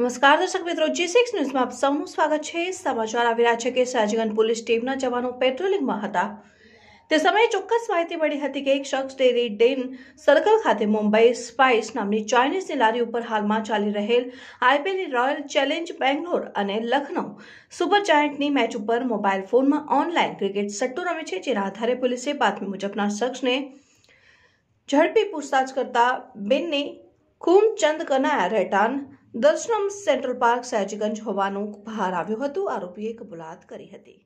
નમસ્કાર દર્શક મિત્રો જી સિક્સ ન્યૂઝમાં આપ સૌનું સ્વાગત છે સમાચાર આવી રહ્યા છે કે સયાજીગંજ પોલીસ ટીમના જવાનો પેટ્રોલિંગમાં હતા તે સમયે ચોક્કસ માહિતી મળી હતી કે એક શખ્સ ડેરી ડેન સર્કલ ખાતે મુંબઈ સ્પાઇસ નામની ચાઇનીઝની લારી ઉપર હાલમાં ચાલી રહેલ આઈપીએલની રોયલ ચેલેન્જ બેંગ્લોર અને લખનઉ સુપર જાયન્ટની મેચ ઉપર મોબાઈલ ફોનમાં ઓનલાઈન ક્રિકેટ સટ્ટો રમે છે જેના આધારે પોલીસે બાતમી મુજબના શખ્સને ઝડપી પૂછતાછ કરતા બેનને ખૂમચંદ કનાયા રહેટાન દર્શનમ સેન્ટ્રલ પાર્ક સયાજીગંજ હોવાનું બહાર આવ્યું હતું આરોપીએ કબૂલાત કરી હતી